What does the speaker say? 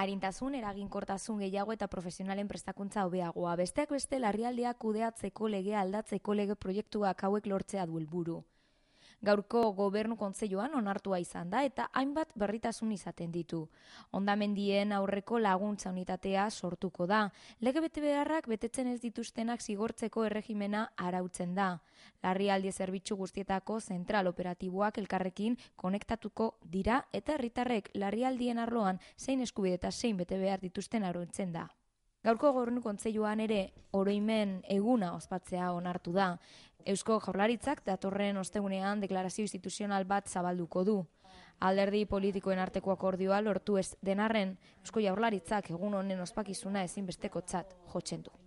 arintasun eraginkortasun gehiago eta profesionalen prestakuntza hobeagoa. Besteak beste larrialdiak kudeatzeko lege aldatzeko lege proiektuak hauek lortzea du helburu gaurko gobernu kontzeioan onartua izan da eta hainbat berritasun izaten ditu. Ondamendien aurreko laguntza unitatea sortuko da. Lege bete beharrak betetzen ez dituztenak zigortzeko erregimena arautzen da. Larrialdi aldi zerbitzu guztietako zentral operatiboak elkarrekin konektatuko dira eta herritarrek larrialdien arloan zein eskubide eta zein bete behar dituzten arautzen da. Gaurko gorenu kontzeioan ere oroimen eguna ospatzea onartu da. Eusko jaurlaritzak datorren ostegunean deklarazio instituzional bat zabalduko du. Alderdi politikoen arteko akordioa lortu ez denarren Eusko jaurlaritzak egun honen ospakizuna ezinbesteko txat jotzen du.